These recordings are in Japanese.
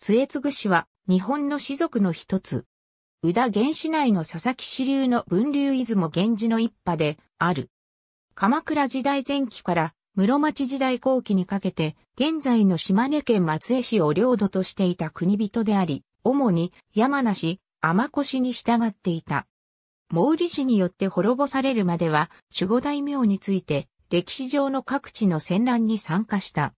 末継氏は日本の氏族の一つ。宇田原子内の佐々木支流の分流出雲源氏の一派である。鎌倉時代前期から室町時代後期にかけて、現在の島根県松江市を領土としていた国人であり、主に山梨、天越に従っていた。毛利氏によって滅ぼされるまでは、守護大名について、歴史上の各地の戦乱に参加した。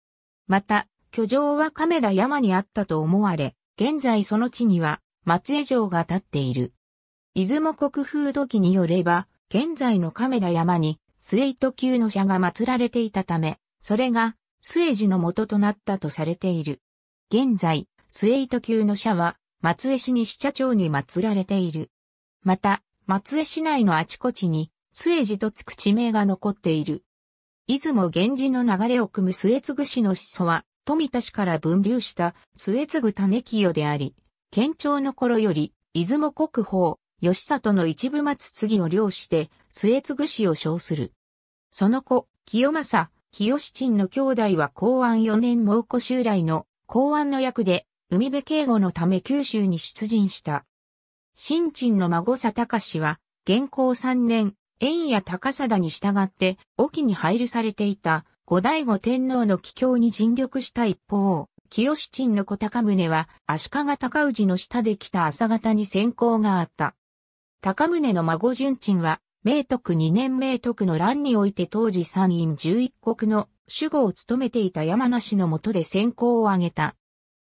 また、居城は亀田山にあったと思われ、現在その地には松江城が建っている。出雲国風土記によれば、現在の亀田山に末糸級の社が祀られていたため、それが末寺の元となったとされている。現在、末糸級の社は松江市西社長に祀られている。また、松江市内のあちこちに末寺とつく地名が残っている。出雲源氏の流れを組む末津氏の始祖は、富田氏から分流した末継種清であり、県庁の頃より、出雲国宝、吉里の一部松次を領して、末継氏を称する。その子、清正、清七の兄弟は公安4年猛古襲来の公安の役で、海辺警護のため九州に出陣した。新陳の孫佐隆氏は、現行3年、縁や高貞に従って、沖に配慮されていた後醍醐天皇の帰郷に尽力した一方、清鎮の小高宗は足利高氏の下で来た朝方に先行があった。高宗の孫順鎮は、明徳二年明徳の乱において当時三院十一国の守護を務めていた山梨の下で先行を挙げた。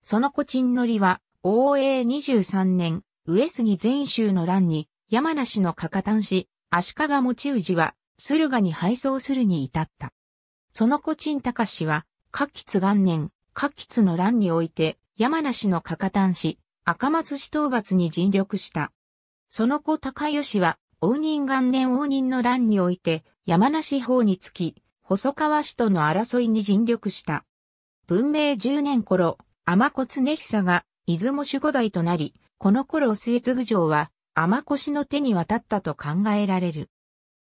その古鎮のりは、応永十三年、上杉全州の乱に、山梨の加賀丹氏、足利持氏は、駿河に敗走するに至った。その子陳高氏は、夏吉元年、夏吉の乱において、山梨の加賀丹氏、赤松氏討伐に尽力した。その子高吉は、応仁元年応仁の乱において、山梨法につき、細川氏との争いに尽力した。文明10年頃、天子常久が、出雲守護代となり、この頃末継城は、天子氏の手に渡ったと考えられる。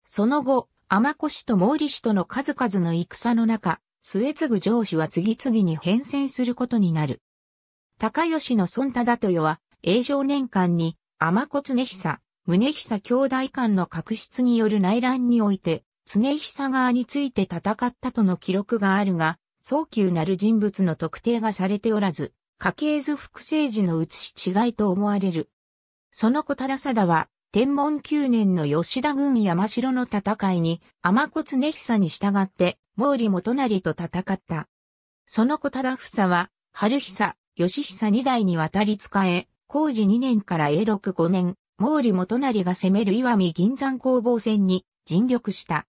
その後、天子氏と毛利氏との数々の戦の中、末継ぐ上司は次々に変遷することになる。高吉の孫忠豊は、永常年間に、天子常久、宗久兄弟間の確執による内乱において、常久側について戦ったとの記録があるが、早急なる人物の特定がされておらず、家系図複製時の写し違いと思われる。その子忠貞は、天文9年の吉田軍山城の戦いに、天子常久に従って、毛利元成と戦った。その子忠房は、春久、吉久二代にわたり仕え、工事2年から永禄5年、毛利元成が攻める岩見銀山攻防戦に尽力した。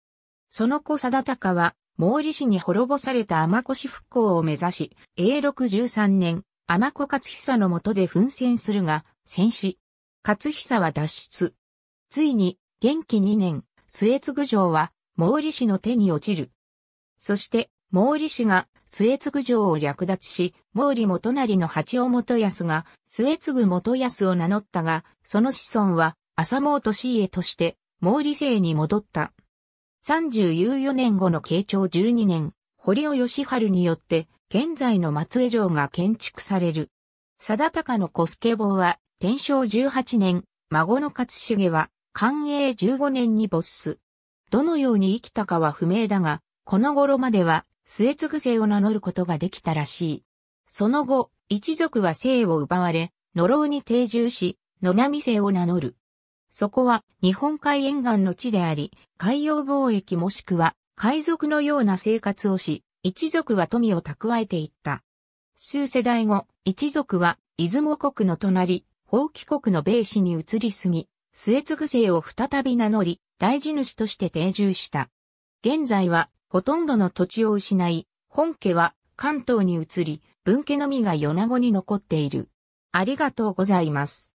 その子貞高は、毛利氏に滅ぼされた天子氏復興を目指し、永禄13年、天子勝久の下で奮戦するが、戦死。勝久は脱出。ついに、元気2年、末継城は、毛利氏の手に落ちる。そして、毛利氏が末継城を略奪し、毛利元成の八尾元康が末継元康を名乗ったが、その子孫は浅毛利家として毛利姓に戻った。34年後の慶長12年、堀尾義春によって現在の松江城が建築される。定高の小助坊は天正18年、孫の勝重は、寛永15年に没す。どのように生きたかは不明だが、この頃までは、末継姓を名乗ることができたらしい。その後、一族は姓を奪われ、野郎に定住し、野波姓を名乗る。そこは日本海沿岸の地であり、海洋貿易もしくは海賊のような生活をし、一族は富を蓄えていった。数世代後、一族は出雲国の隣、王帰国の米市に移り住み、末継ぐ姓を再び名乗り、大地主として定住した。現在は、ほとんどの土地を失い、本家は関東に移り、分家のみが米子に残っている。ありがとうございます。